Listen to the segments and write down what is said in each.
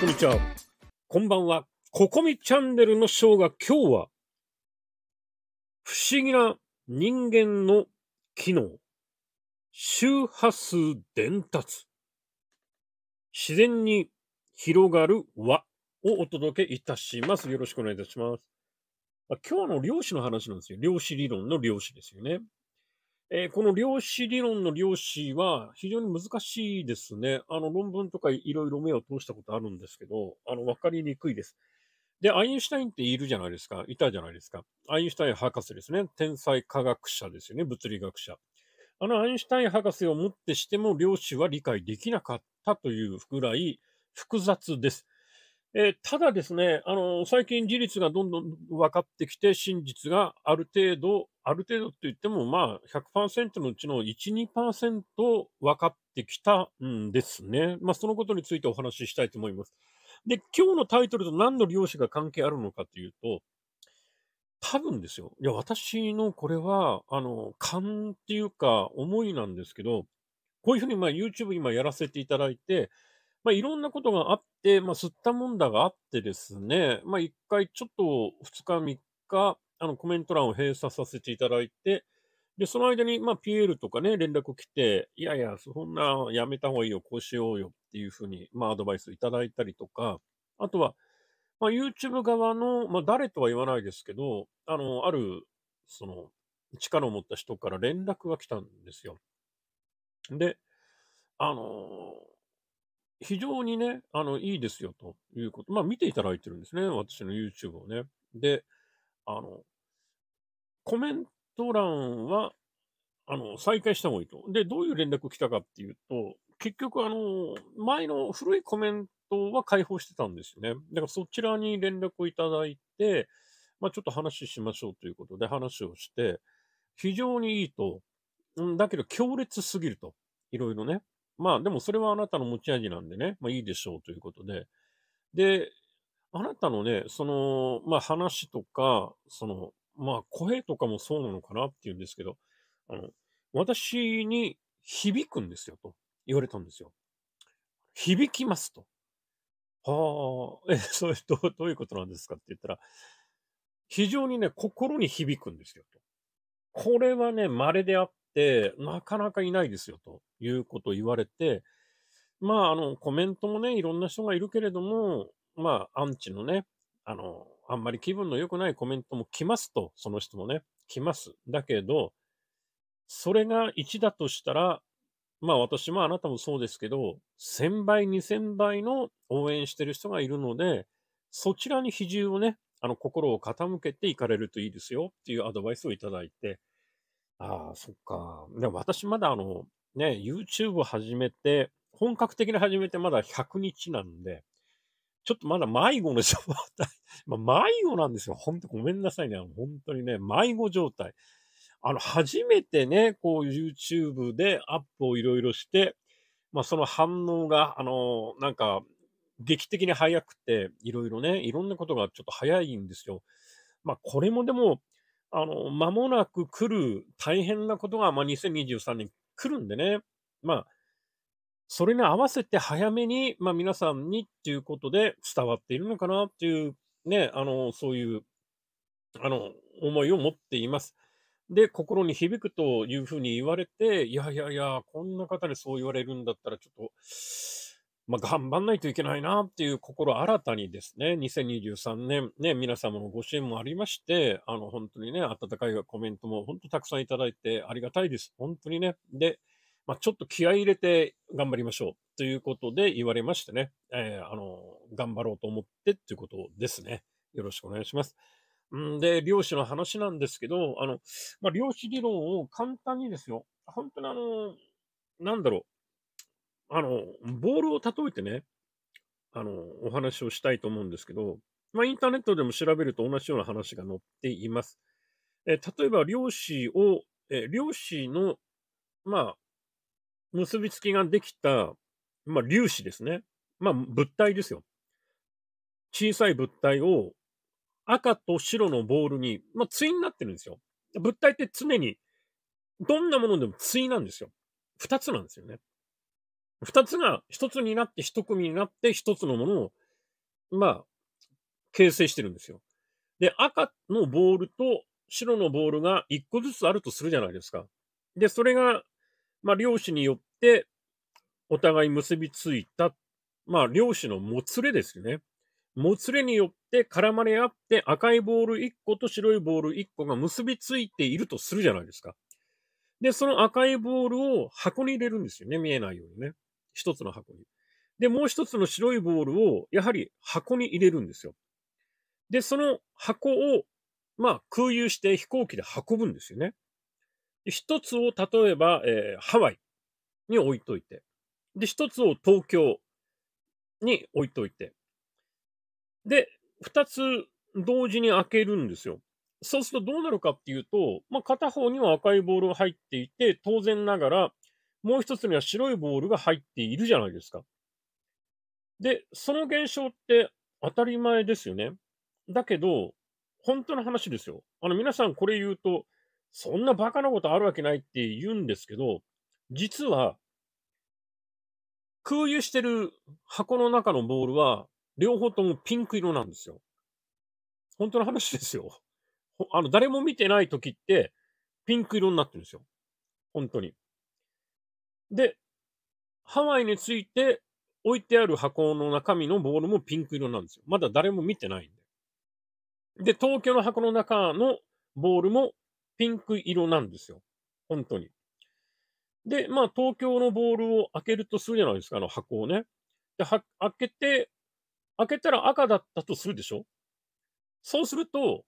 こんにちは。こんばんは。ここみチャンネルのショーが今日は、不思議な人間の機能、周波数伝達、自然に広がる輪をお届けいたします。よろしくお願いいたします。今日の量子の話なんですよ。量子理論の量子ですよね。えー、この量子理論の量子は非常に難しいですね。あの論文とかいろいろ目を通したことあるんですけど、あの分かりにくいです。で、アインシュタインっているじゃないですか。いたじゃないですか。アインシュタイン博士ですね。天才科学者ですよね。物理学者。あのアインシュタイン博士をもってしても量子は理解できなかったというぐらい複雑です。えー、ただですね、あの、最近事実がどんどん分かってきて、真実がある程度ある程度って言っても、まあ100、のうちの1、2%分かってきたんですね。まあ、そのことについてお話ししたいと思います。で、今日のタイトルと何の用者が関係あるのかというと、多分ですよ。いや、私のこれは、あの、勘っていうか、思いなんですけど、こういうふうに、まあ、YouTube 今やらせていただいて、まあ、いろんなことがあって、まあ、吸ったもんだがあってですね、まあ、一回ちょっと2日、3日、あの、コメント欄を閉鎖させていただいて、で、その間に、まあ、PL とかね、連絡来て、いやいや、そんな、やめた方がいいよ、こうしようよっていうふうに、まあ、アドバイスいただいたりとか、あとは、まあ、YouTube 側の、まあ、誰とは言わないですけど、あの、ある、その、力を持った人から連絡が来たんですよ。で、あの、非常にね、あの、いいですよということ。まあ、見ていただいてるんですね、私の YouTube をね。で、あの、コメント欄は、あの、再開した方がいいと。で、どういう連絡来たかっていうと、結局、あの、前の古いコメントは開放してたんですよね。だからそちらに連絡をいただいて、まあ、ちょっと話しましょうということで話をして、非常にいいと。んだけど、強烈すぎると。いろいろね。まあ、でもそれはあなたの持ち味なんでね。まあ、いいでしょうということで。で、あなたのね、その、まあ、話とか、その、まあ、声とかもそうなのかなっていうんですけど、あの、私に響くんですよと言われたんですよ。響きますと。はあ、え、それどう、どういうことなんですかって言ったら、非常にね、心に響くんですよと。これはね、稀であって、なかなかいないですよということを言われて、まあ、あの、コメントもね、いろんな人がいるけれども、まあ、アンチのね、あの、あんまり気分の良くないコメントも来ますと、その人もね、来ます。だけど、それが1だとしたら、まあ私もあなたもそうですけど、1000倍、2000倍の応援してる人がいるので、そちらに比重をね、あの、心を傾けていかれるといいですよっていうアドバイスをいただいて、ああ、そっか。で私まだあの、ね、YouTube 始めて、本格的に始めてまだ100日なんで、ちょっとまだ迷子の状態。まあ、迷子なんですよ。ほんとごめんなさいね。本当にね、迷子状態。あの、初めてね、こう YouTube でアップをいろいろして、まあその反応が、あの、なんか、劇的に早くて、いろいろね、いろんなことがちょっと早いんですよ。まあこれもでも、あの、間もなく来る大変なことが、まあ2023年来るんでね。まあ、それに合わせて早めに、まあ、皆さんにっていうことで伝わっているのかなっていう、ね、あの、そういう、あの、思いを持っています。で、心に響くというふうに言われて、いやいやいや、こんな方にそう言われるんだったら、ちょっと、まあ、頑張んないといけないなっていう心新たにですね、2023年、ね、皆様のご支援もありまして、あの、本当にね、温かいコメントも本当たくさんいただいてありがたいです。本当にね。で、まあ、ちょっと気合い入れて頑張りましょうということで言われましてね、えー、あの、頑張ろうと思ってっていうことですね。よろしくお願いします。んで、漁師の話なんですけど、あの、まあ、量子理論を簡単にですよ、本当にあの、なんだろう、あの、ボールを例えてね、あの、お話をしたいと思うんですけど、まあ、インターネットでも調べると同じような話が載っています。え例えば、漁師を、え漁師の、まあ、結びつきができた、まあ、粒子ですね。まあ、物体ですよ。小さい物体を赤と白のボールに、まあ、対になってるんですよ。物体って常に、どんなものでも対なんですよ。二つなんですよね。二つが一つになって一組になって一つのものを、まあ、形成してるんですよ。で、赤のボールと白のボールが一個ずつあるとするじゃないですか。で、それがまあ、漁師によってお互い結びついた、まあ、漁師のもつれですよね。もつれによって絡まれ合って赤いボール1個と白いボール1個が結びついているとするじゃないですか。で、その赤いボールを箱に入れるんですよね。見えないようにね。一つの箱に。で、もう一つの白いボールをやはり箱に入れるんですよ。で、その箱を、まあ、空輸して飛行機で運ぶんですよね。一つを例えば、えー、ハワイに置いといて、で、一つを東京に置いといて、で、二つ同時に開けるんですよ。そうするとどうなるかっていうと、まあ、片方には赤いボールが入っていて、当然ながら、もう一つには白いボールが入っているじゃないですか。で、その現象って当たり前ですよね。だけど、本当の話ですよ。あの、皆さんこれ言うと、そんなバカなことあるわけないって言うんですけど、実は、空輸してる箱の中のボールは、両方ともピンク色なんですよ。本当の話ですよ。あの、誰も見てない時って、ピンク色になってるんですよ。本当に。で、ハワイについて置いてある箱の中身のボールもピンク色なんですよ。まだ誰も見てないんで。で、東京の箱の中のボールもピンク色なんですよ。本当に。で、まあ、東京のボールを開けるとするじゃないですか、あの箱をね。で、は、開けて、開けたら赤だったとするでしょそうすると、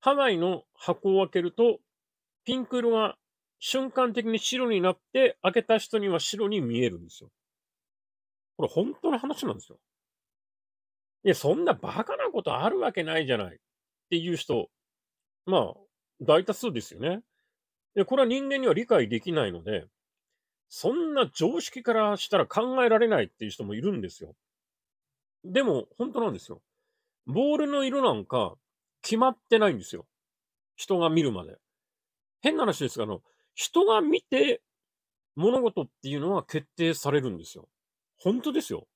ハワイの箱を開けると、ピンク色が瞬間的に白になって、開けた人には白に見えるんですよ。これ本当の話なんですよ。いや、そんなバカなことあるわけないじゃないっていう人、まあ、大多数ですよね。で、これは人間には理解できないので、そんな常識からしたら考えられないっていう人もいるんですよ。でも、本当なんですよ。ボールの色なんか決まってないんですよ。人が見るまで。変な話ですが、あの、人が見て物事っていうのは決定されるんですよ。本当ですよ。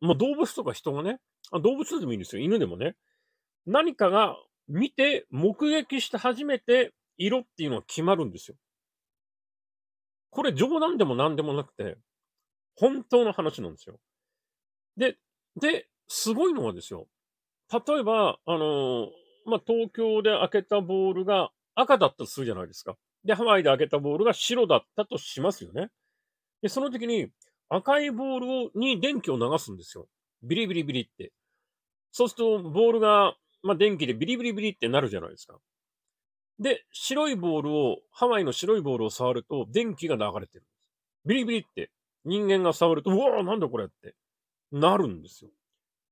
まあ、動物とか人がね、あ動物でもいいんですよ。犬でもね。何かが見て、目撃して初めて色っていうのは決まるんですよ。これ冗談でも何でもなくて、本当の話なんですよ。で、で、すごいのはですよ。例えば、あのー、まあ、東京で開けたボールが赤だったとするじゃないですか。で、ハワイで開けたボールが白だったとしますよね。で、その時に赤いボールに電気を流すんですよ。ビリビリビリって。そうすると、ボールがまあ、電気でビリビリビリってなるじゃないですか。で、白いボールを、ハワイの白いボールを触ると、電気が流れてるんです。ビリビリって、人間が触ると、うわーなんだこれって、なるんですよ。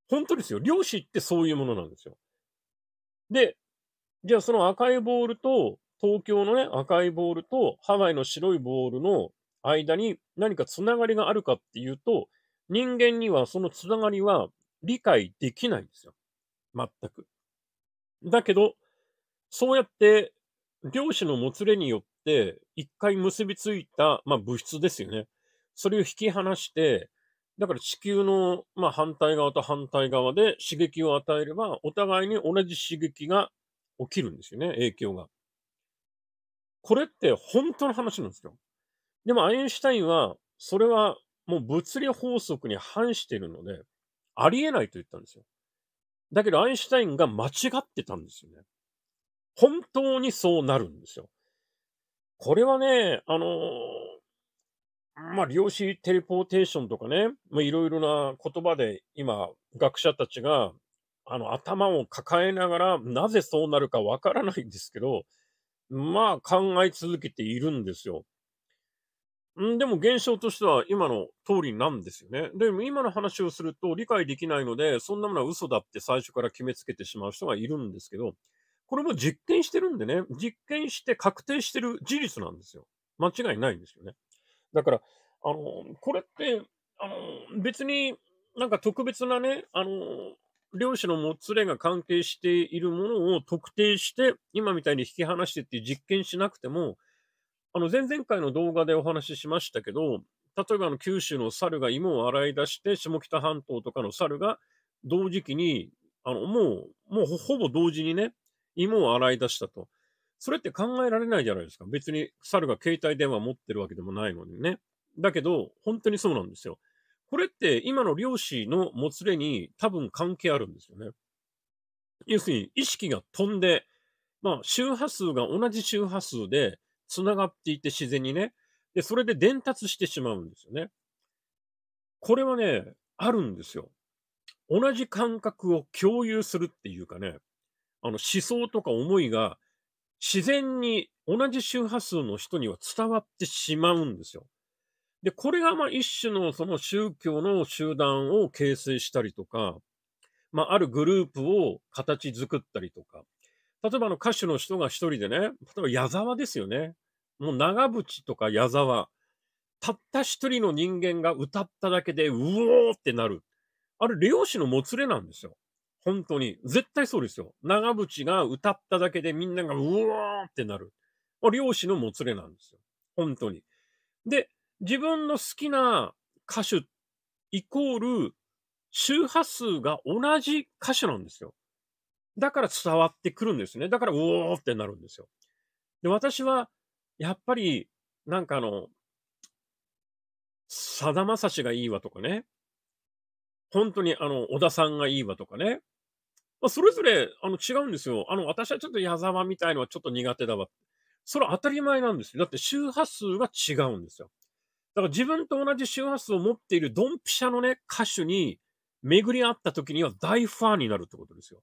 本当ですよ。漁師ってそういうものなんですよ。で、じゃあその赤いボールと、東京のね、赤いボールと、ハワイの白いボールの間に何かつながりがあるかっていうと、人間にはそのつながりは理解できないんですよ。全く。だけど、そうやって量子のもつれによって、一回結びついた、まあ、物質ですよね。それを引き離して、だから地球の、まあ、反対側と反対側で刺激を与えれば、お互いに同じ刺激が起きるんですよね、影響が。これって本当の話なんですよ。でもアインシュタインは、それはもう物理法則に反しているので、ありえないと言ったんですよ。だけどアインシュタインが間違ってたんですよね。本当にそうなるんですよ。これはね、あのー、まあ、量子テレポーテーションとかね、まあ、いろいろな言葉で今、学者たちが、あの、頭を抱えながら、なぜそうなるかわからないんですけど、まあ、考え続けているんですよ。んでも現象としては今の通りなんですよね。でも今の話をすると理解できないので、そんなものは嘘だって最初から決めつけてしまう人がいるんですけど、これも実験してるんでね、実験して確定してる事実なんですよ。間違いないんですよね。だから、あの、これって、あの、別になんか特別なね、あの、量子のもつれが関係しているものを特定して、今みたいに引き離してって実験しなくても、あの、前々回の動画でお話ししましたけど、例えばあの九州の猿が芋を洗い出して、下北半島とかの猿が同時期に、あの、もう、もうほぼ同時にね、芋を洗い出したと。それって考えられないじゃないですか。別に猿が携帯電話持ってるわけでもないのにね。だけど、本当にそうなんですよ。これって今の漁師のもつれに多分関係あるんですよね。要するに意識が飛んで、まあ周波数が同じ周波数で、繋がっていて自然にね。で、それで伝達してしまうんですよね。これはね、あるんですよ。同じ感覚を共有するっていうかね、あの思想とか思いが自然に同じ周波数の人には伝わってしまうんですよ。で、これがまあ一種のその宗教の集団を形成したりとか、まああるグループを形作ったりとか、例えばの歌手の人が一人でね、例えば矢沢ですよね。もう長渕とか矢沢。たった一人の人間が歌っただけで、うおーってなる。あれ、漁師のもつれなんですよ。本当に。絶対そうですよ。長渕が歌っただけでみんながうおーってなる。漁師のもつれなんですよ。本当に。で、自分の好きな歌手イコール周波数が同じ歌手なんですよ。だから伝わってくるんですね。だから、うおーってなるんですよ。で、私は、やっぱり、なんかあの、さだまさしがいいわとかね。本当にあの、小田さんがいいわとかね。まあ、それぞれあの違うんですよ。あの、私はちょっと矢沢みたいのはちょっと苦手だわ。それは当たり前なんですよ。だって周波数が違うんですよ。だから自分と同じ周波数を持っているドンピシャのね、歌手に巡り合った時には大ファンになるってことですよ。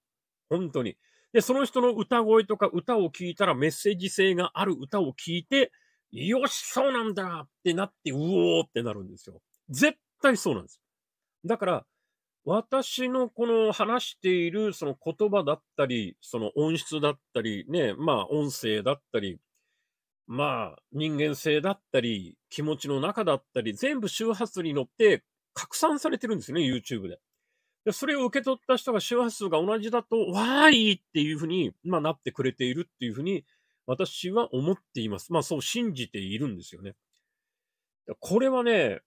本当に。で、その人の歌声とか歌を聴いたらメッセージ性がある歌を聴いて、よし、そうなんだってなって、うおーってなるんですよ。絶対そうなんです。だから、私のこの話しているその言葉だったり、その音質だったり、ね、まあ音声だったり、まあ人間性だったり、気持ちの中だったり、全部周波数に乗って拡散されてるんですよね、YouTube で。で、それを受け取った人が周波数が同じだと、わーいっていうふうに、まあ、なってくれているっていうふうに、私は思っています。まあ、そう信じているんですよね。これはね、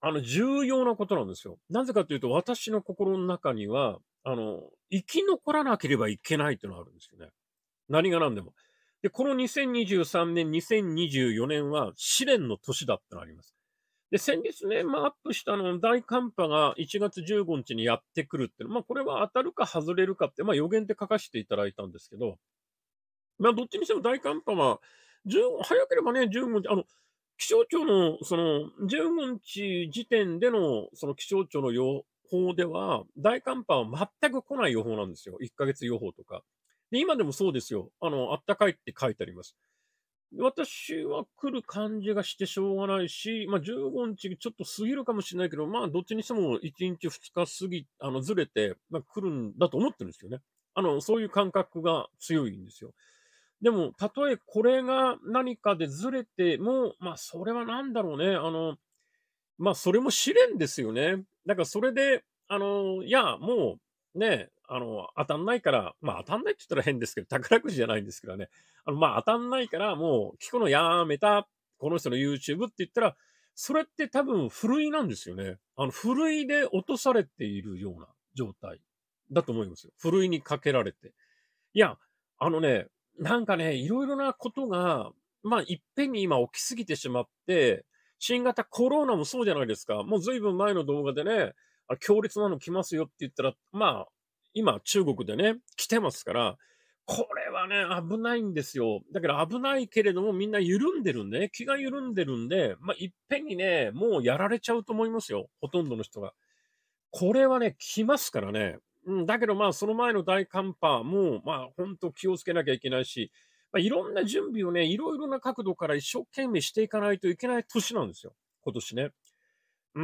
あの、重要なことなんですよ。なぜかというと、私の心の中には、あの、生き残らなければいけないっていうのがあるんですよね。何が何でも。で、この2023年、2024年は試練の年だってのがあります。で、先日ね、まあ、アップしたの大寒波が1月15日にやってくるっていうのは、まあ、これは当たるか外れるかって、まあ、予言って書かせていただいたんですけど、まあ、どっちにしても大寒波は、早ければね、15日、あの、気象庁の、その、15日時点での、その気象庁の予報では、大寒波は全く来ない予報なんですよ。1ヶ月予報とか。で、今でもそうですよ。あの、あったかいって書いてあります。私は来る感じがしてしょうがないし、まあ、15日ちょっと過ぎるかもしれないけど、まあ、どっちにしても1日2日過ぎ、あの、ずれて、まあ、来るんだと思ってるんですよね。あの、そういう感覚が強いんですよ。でも、たとえこれが何かでずれても、まあ、それは何だろうね。あの、まあ、それも試練ですよね。だから、それで、あの、いや、もう、ね、あの、当たんないから、まあ当たんないって言ったら変ですけど、宝くじじゃないんですけどね。あの、まあ当たんないから、もう聞くのやめた、この人の YouTube って言ったら、それって多分、ふるいなんですよね。あの、ふるいで落とされているような状態だと思いますよ。ふるいにかけられて。いや、あのね、なんかね、いろいろなことが、まあ、いっぺんに今起きすぎてしまって、新型コロナもそうじゃないですか。もう随分前の動画でね、あ強烈なの来ますよって言ったら、まあ、今中国でね、来てますから、これはね、危ないんですよ。だから危ないけれども、みんな緩んでるんでね、気が緩んでるんで、まあ、いっぺんにね、もうやられちゃうと思いますよ。ほとんどの人が。これはね、来ますからね。うん、だけどまあ、その前の大寒波も、まあ、本当気をつけなきゃいけないし、まあ、いろんな準備をね、いろいろな角度から一生懸命していかないといけない年なんですよ。今年ね。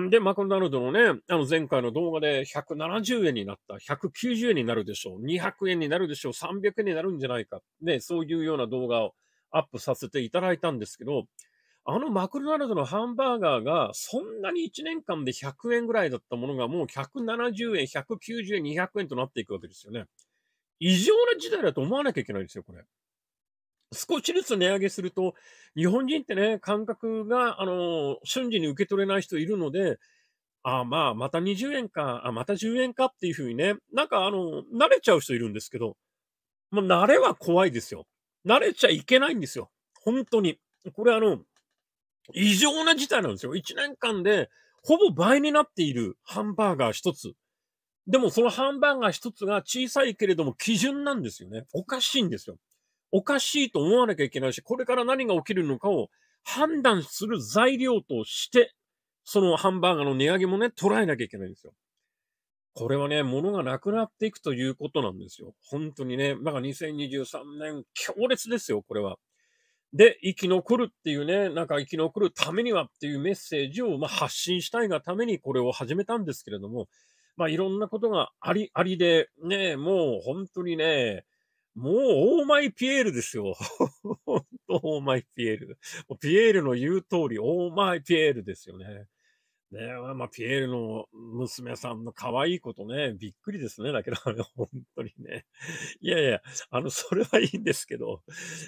で、マクドナルドのね、あの前回の動画で170円になった、190円になるでしょう、200円になるでしょう、300円になるんじゃないか。ね、そういうような動画をアップさせていただいたんですけど、あのマクドナルドのハンバーガーがそんなに1年間で100円ぐらいだったものがもう170円、190円、200円となっていくわけですよね。異常な事態だと思わなきゃいけないんですよ、これ。少しずつ値上げすると、日本人ってね、感覚が、あの、瞬時に受け取れない人いるので、ああ、まあ、また20円か、あまた10円かっていうふうにね、なんかあの、慣れちゃう人いるんですけど、もう慣れは怖いですよ。慣れちゃいけないんですよ。本当に。これあの、異常な事態なんですよ。1年間で、ほぼ倍になっているハンバーガー一つ。でもそのハンバーガー一つが小さいけれども基準なんですよね。おかしいんですよ。おかしいと思わなきゃいけないし、これから何が起きるのかを判断する材料として、そのハンバーガーの値上げもね、捉えなきゃいけないんですよ。これはね、物がなくなっていくということなんですよ。本当にね、だから2023年、強烈ですよ、これは。で、生き残るっていうね、なんか生き残るためにはっていうメッセージを、まあ、発信したいがためにこれを始めたんですけれども、まあ、いろんなことがあり、ありで、ね、もう本当にね、もう、オーマイピエールですよ。ほんと、オーマイピエール。ピエールの言う通り、オーマイピエールですよね。ねまあ、ピエールの娘さんの可愛いことね、びっくりですね。だけど、あ本当にね。いやいや、あの、それはいいんですけど。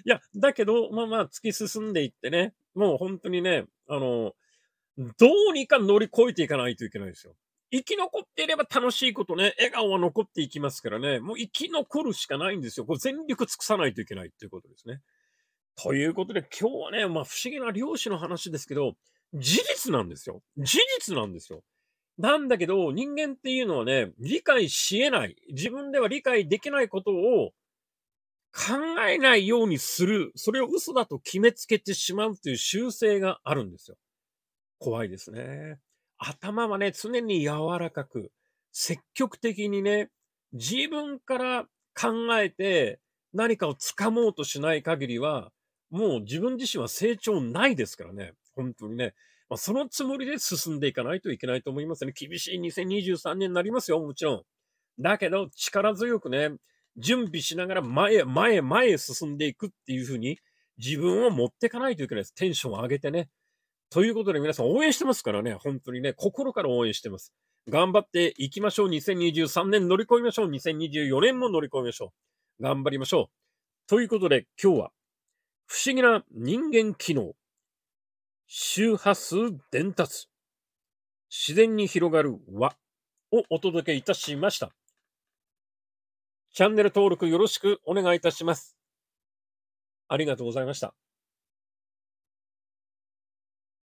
いや、だけど、まあまあ、突き進んでいってね、もう本当にね、あの、どうにか乗り越えていかないといけないですよ。生き残っていれば楽しいことね、笑顔は残っていきますからね、もう生き残るしかないんですよ。これ全力尽くさないといけないっていうことですね。ということで、今日はね、まあ不思議な漁師の話ですけど、事実なんですよ。事実なんですよ。なんだけど、人間っていうのはね、理解し得ない、自分では理解できないことを考えないようにする、それを嘘だと決めつけてしまうという習性があるんですよ。怖いですね。頭はね、常に柔らかく、積極的にね、自分から考えて何かを掴もうとしない限りは、もう自分自身は成長ないですからね。本当にね。まあ、そのつもりで進んでいかないといけないと思いますね。厳しい2023年になりますよ、もちろん。だけど、力強くね、準備しながら前へ前へ前へ進んでいくっていうふうに、自分を持っていかないといけないです。テンションを上げてね。ということで皆さん応援してますからね、本当にね、心から応援してます。頑張っていきましょう。2023年乗り越えましょう。2024年も乗り越えましょう。頑張りましょう。ということで今日は、不思議な人間機能、周波数伝達、自然に広がる輪をお届けいたしました。チャンネル登録よろしくお願いいたします。ありがとうございました。